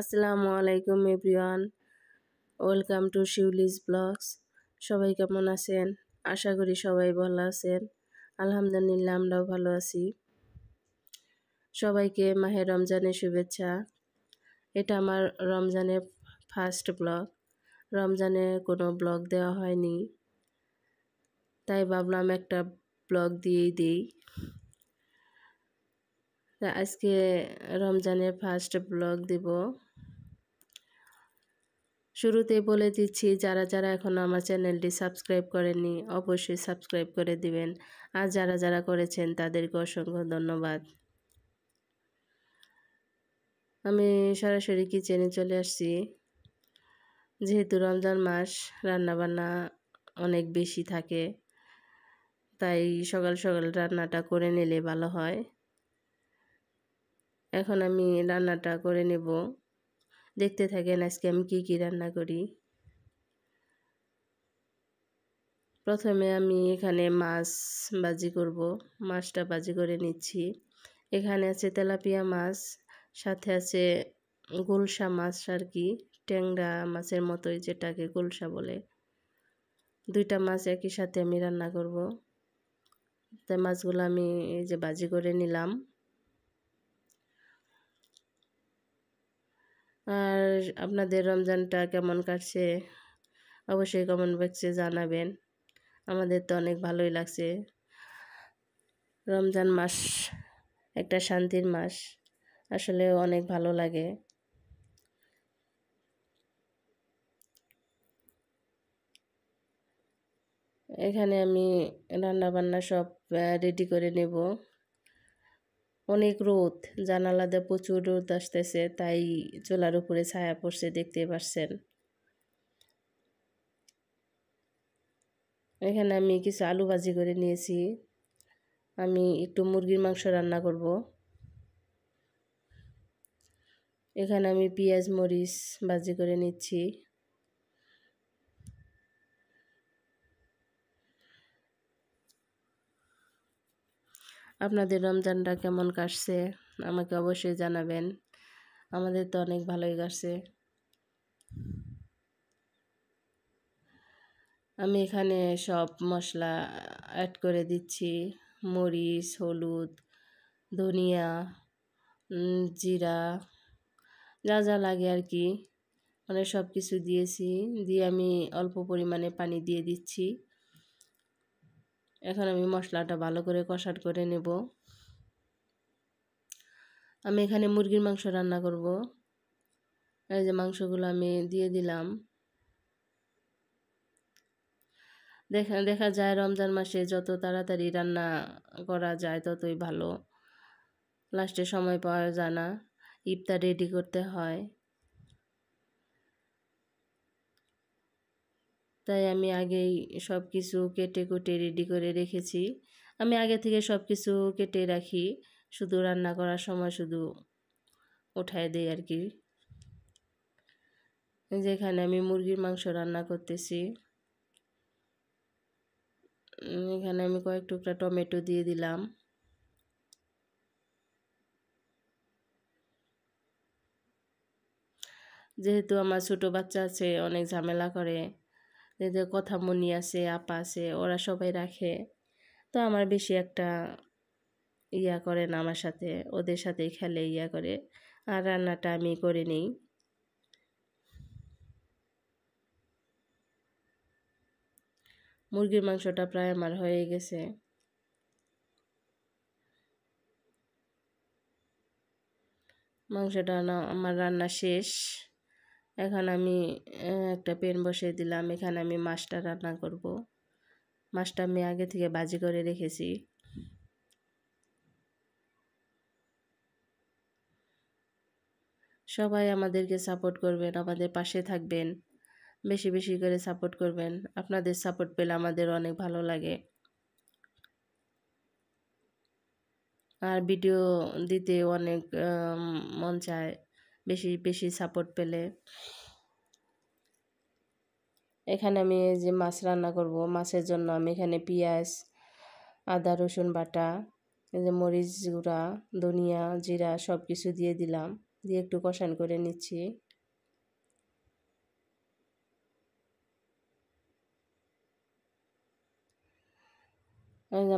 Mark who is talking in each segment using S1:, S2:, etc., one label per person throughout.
S1: আসসালামু আলাইকুম everyone welcome to Shiuli's vlogs সবাই কেমন আছেন আশা করি সবাই ভালো আছেন আলহামদুলিল্লাহ আমরাও ভালো আছি সবাইকে মাহে রমজানের শুভেচ্ছা এটা আমার রমজানের ফার্স্ট ব্লগ রমজানে কোনো ব্লগ দেওয়া হয়নি তাই ভাবলাম একটা ব্লগ দিয়েই দিই আজকে রমজানের ফার্স্ট ব্লগ দিব শুরুতে বলে দিচ্ছি যারা যারা এখন আমার চ্যানেলটি সাবস্ক্রাইব করেননি অবশ্যই সাবস্ক্রাইব করে দিবেন আর যারা যারা করেছেন তাদেরকে অসংখ্য ধন্যবাদ আমি সরাসরি কিচেনে চলে আসছি যেহেতু রমজান মাস রান্নাবান্না অনেক বেশি থাকে তাই সকাল সকাল রান্নাটা করে নিলে ভালো হয় এখন আমি রান্নাটা করে নেব দেখতে থাকেন আজকে আমি কী কী রান্না করি প্রথমে আমি এখানে মাছ বাজি করব মাছটা বাজি করে নিচ্ছি এখানে আছে তেলাপিয়া মাছ সাথে আছে গোলসা মাছ আর কি ট্যাংরা মাছের মতোই যেটাকে গোলসা বলে দুইটা মাছ একই সাথে আমি রান্না করব তা মাছগুলো আমি এই যে বাজি করে নিলাম আর আপনাদের রমজানটা কেমন কাটছে অবশ্যই কমেন্ট বক্সে জানাবেন আমাদের তো অনেক ভালোই লাগছে রমজান মাস একটা শান্তির মাস আসলে অনেক ভালো লাগে এখানে আমি রান্না বান্না সব রেডি করে নেব অনেক রোদ জানালাতে প্রচুর রোদ আসতেছে তাই চোলার উপরে ছায়া পড়ছে দেখতে পাচ্ছেন এখানে আমি কিছু আলু ভাজি করে নিয়েছি আমি একটু মুরগির মাংস রান্না করব এখানে আমি পেঁয়াজ মরিচ ভাজি করে নিচ্ছি আপনাদের রমজানটা কেমন কাটছে আমাকে অবশ্যই জানাবেন আমাদের তো অনেক ভালোই কাটছে আমি এখানে সব মশলা অ্যাড করে দিচ্ছি মরিচ হলুদ ধনিয়া জিরা যা যা লাগে আর কি মানে সব কিছু দিয়েছি দিয়ে আমি অল্প পরিমাণে পানি দিয়ে দিচ্ছি এখন আমি মশলাটা ভালো করে কষাট করে নেব আমি এখানে মুরগির মাংস রান্না করব এই যে মাংসগুলো আমি দিয়ে দিলাম দেখা দেখা যায় রমজান মাসে যত তাড়াতাড়ি রান্না করা যায় ততই ভালো লাস্টে সময় পাওয়া যায় না ইফতার রেডি করতে হয় তাই আমি আগেই সব কিছু কেটে কুটে রেডি করে রেখেছি আমি আগে থেকে সব কিছু কেটে রাখি শুধু রান্না করার সময় শুধু উঠায় দেয় আর কি যেখানে আমি মুরগির মাংস রান্না করতেছি এখানে আমি কয়েক টুকরা টমেটো দিয়ে দিলাম যেহেতু আমার ছোটো বাচ্চা আছে অনেক ঝামেলা করে যে কথা মনি আছে আপা আছে ওরা সবাই রাখে তো আমার বেশি একটা ইয়া করে না আমার সাথে ওদের সাথেই খেলে ইয়া করে আর রান্নাটা আমি করে নিই মুরগির মাংসটা প্রায় আমার হয়ে গেছে মাংসটা আমার রান্না শেষ এখন আমি একটা পেন বসিয়ে দিলাম এখানে আমি মাছটা রান্না করব মাছটা আমি আগে থেকে বাজি করে রেখেছি সবাই আমাদেরকে সাপোর্ট করবেন আমাদের পাশে থাকবেন বেশি বেশি করে সাপোর্ট করবেন আপনাদের সাপোর্ট পেলে আমাদের অনেক ভালো লাগে আর ভিডিও দিতে অনেক মন চায় বেশি বেশি সাপোর্ট পেলে এখানে আমি এই যে মাছ রান্না করব মাছের জন্য আমি এখানে পেঁয়াজ আদা রসুন বাটা এই যে মরিচ গুঁড়া ধনিয়া জিরা সব কিছু দিয়ে দিলাম দিয়ে একটু কষান করে নিচ্ছি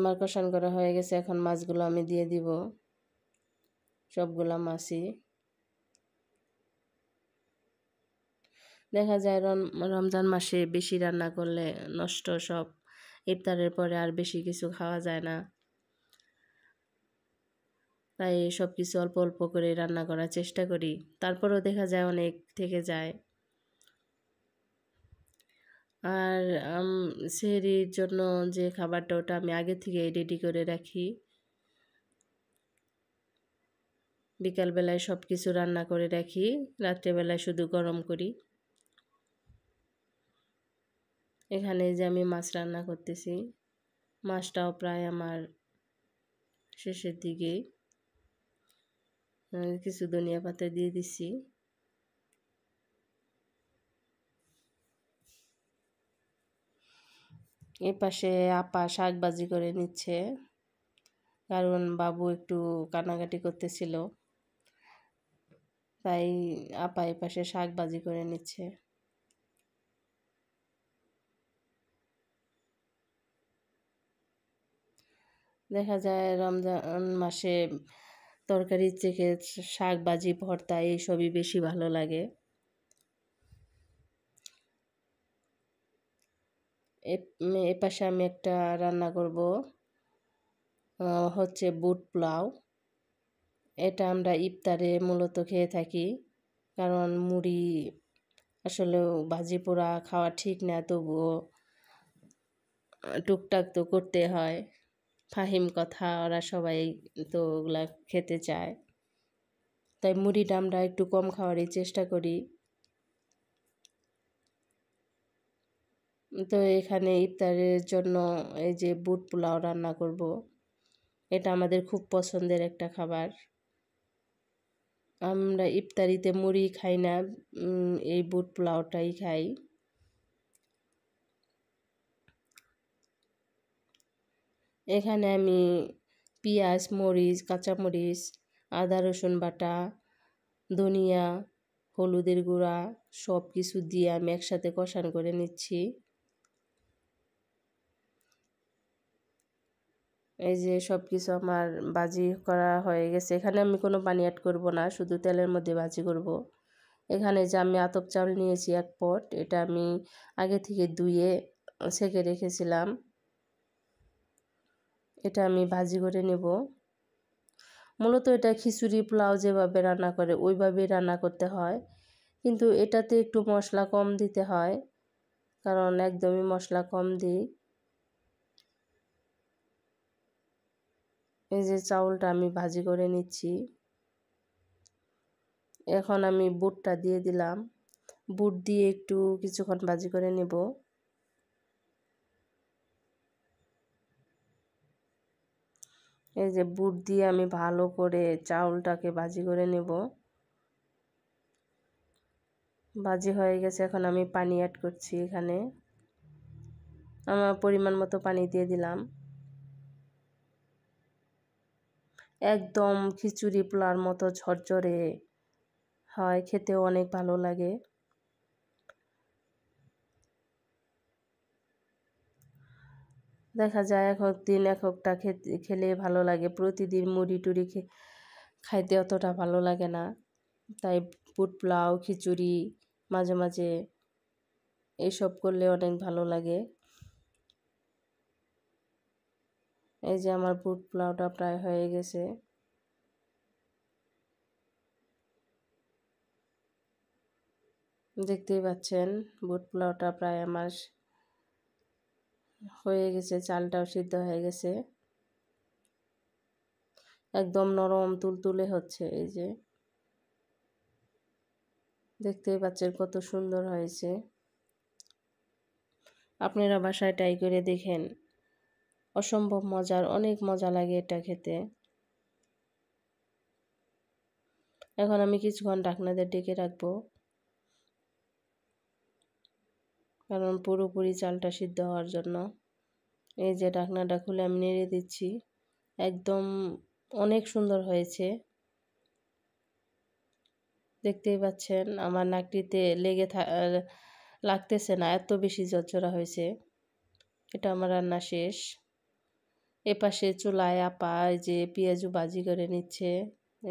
S1: আমার কষান করা হয়ে গেছে এখন মাছগুলো আমি দিয়ে দিব সবগুলা মাছই দেখা যায় রমজান মাসে বেশি রান্না করলে নষ্ট সব ইফতারের পরে আর বেশি কিছু খাওয়া যায় না তাই সব কিছু অল্প অল্প করে রান্না করার চেষ্টা করি তারপরেও দেখা যায় অনেক থেকে যায় আর সেহরির জন্য যে খাবারটা ওটা আমি আগে থেকে রেডি করে রাখি বিকালবেলায় সব কিছু রান্না করে রাখি রাত্রেবেলায় শুধু গরম করি এখানে যে আমি মাছ রান্না করতেছি মাছটাও প্রায় আমার শেষের দিকে কিছু ধনিয়া পাতা দিয়ে দিছি এ পাশে আপা শাক বাজি করে নিচ্ছে কারণ বাবু একটু কান্নাকাটি করতেছিল তাই আপা এ পাশে শাক বাজি করে নিচ্ছে দেখা যায় রমজান মাসে তরকারির থেকে শাক ভাজি ভর্তা এইসবই বেশি ভালো লাগে এ পাশে আমি একটা রান্না করব হচ্ছে বুট পোলাও এটা আমরা ইফতারে মূলত খেয়ে থাকি কারণ মুড়ি আসলে ভাজি পোড়া খাওয়া ঠিক না তবুও টুকটাক তো করতে হয় ফাহিম কথা ওরা সবাই তো ওগুলা খেতে চায় তাই মুড়িটা আমরা একটু কম খাওয়ারই চেষ্টা করি তো এখানে ইফতারের জন্য এই যে বুট পোলাও রান্না করব এটা আমাদের খুব পছন্দের একটা খাবার আমরা ইফতারিতে মুড়ি খাই না এই বুট পোলাওটাই খাই এখানে আমি পিঁয়াজ মরিচ কাঁচামরিচ আদা রসুন বাটা ধনিয়া হলুদের গুঁড়া সব কিছু দিয়ে আমি একসাথে কষান করে নিচ্ছি এই যে সব কিছু আমার বাজি করা হয়ে গেছে এখানে আমি কোনো পানি অ্যাড করব না শুধু তেলের মধ্যে বাজি করব। এখানে যে আমি আতপ চাউল নিয়েছি এক পট এটা আমি আগে থেকে ধুয়ে সেঁকে রেখেছিলাম এটা আমি ভাজি করে নেব মূলত এটা খিচুড়ি পোলাও যেভাবে রান্না করে ওইভাবেই রান্না করতে হয় কিন্তু এটাতে একটু মশলা কম দিতে হয় কারণ একদমই মশলা কম দিই এই যে চাউলটা আমি ভাজি করে নিচ্ছি এখন আমি বুটটা দিয়ে দিলাম বুট দিয়ে একটু কিছুক্ষণ ভাজি করে নেব এই যে বুট দিয়ে আমি ভালো করে চাউলটাকে ভাজি করে নেব ভাজি হয়ে গেছে এখন আমি পানি অ্যাড করছি এখানে আমার পরিমাণ মতো পানি দিয়ে দিলাম একদম খিচুড়ি পোলার মতো ঝরঝরে হয় খেতে অনেক ভালো লাগে দেখা যায় এক এক দিন এক একটা খেতে খেলে ভালো লাগে প্রতিদিন মুড়ি টুড়ি খাইতে অতটা ভালো লাগে না তাই বুট পোলাও খিচুড়ি মাঝে মাঝে এইসব করলে অনেক ভালো লাগে এই যে আমার বুট পোলাওটা প্রায় হয়ে গেছে দেখতেই পাচ্ছেন বুট পোলাওটা প্রায় আমার হয়ে গেছে চালটাও সিদ্ধ হয়ে গেছে একদম নরম তুলতুলে হচ্ছে এই যে দেখতেই পাচ্ছেন কত সুন্দর হয়েছে আপনারা বাসায় ট্রাই করে দেখেন অসম্ভব মজার অনেক মজা লাগে এটা খেতে এখন আমি কিছুক্ষণ ঢাকনাদের ডেকে রাখবো কারণ পুরোপুরি চালটা সিদ্ধ হওয়ার জন্য এই যে ঢাকনাটা খুলে আমি নেড়ে দিচ্ছি একদম অনেক সুন্দর হয়েছে দেখতেই পাচ্ছেন আমার নাকটিতে লেগে লাগতেছে না এত বেশি জজরা হয়েছে এটা আমার রান্না শেষ এপাশে চুলায় আপা যে পেঁয়াজু বাজি করে নিচ্ছে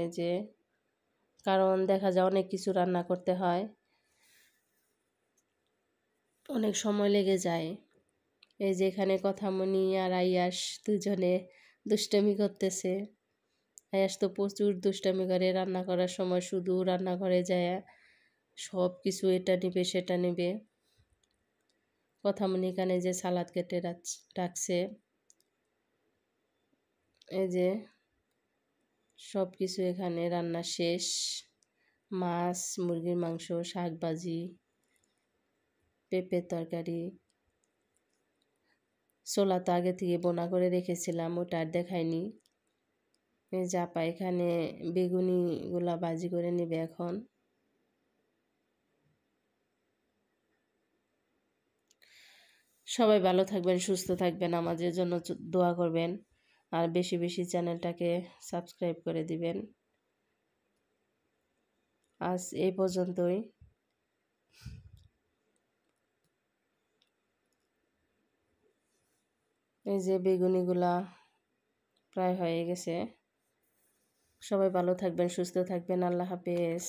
S1: এই যে কারণ দেখা যায় অনেক কিছু রান্না করতে হয় অনেক সময় লেগে যায় এই যে এখানে মনি আর আয়াস দুজনে দুষ্টামি করতেছে আয়াস তো প্রচুর দুষ্টামি করে রান্না করার সময় শুধু রান্নাঘরে যায় সব কিছু এটা নিবে সেটা নেবে কথামণি কানে যে সালাদ কেটে রাখছে এই যে সব কিছু এখানে রান্না শেষ মাছ মুরগির মাংস শাক ভাজি পেঁপের তরকারি ছোলা তো আগে থেকে বোনা করে রেখেছিলাম ওটা আর দেখায়নি পা এখানে বেগুনিগুলা বাজি করে নেবে এখন সবাই ভালো থাকবেন সুস্থ থাকবেন আমাদের জন্য দোয়া করবেন আর বেশি বেশি চ্যানেলটাকে সাবস্ক্রাইব করে দিবেন আজ এই পর্যন্তই এই যে বেগুনিগুলা প্রায় হয়ে গেছে সবাই ভালো থাকবেন সুস্থ থাকবেন আল্লাহ হাফেজ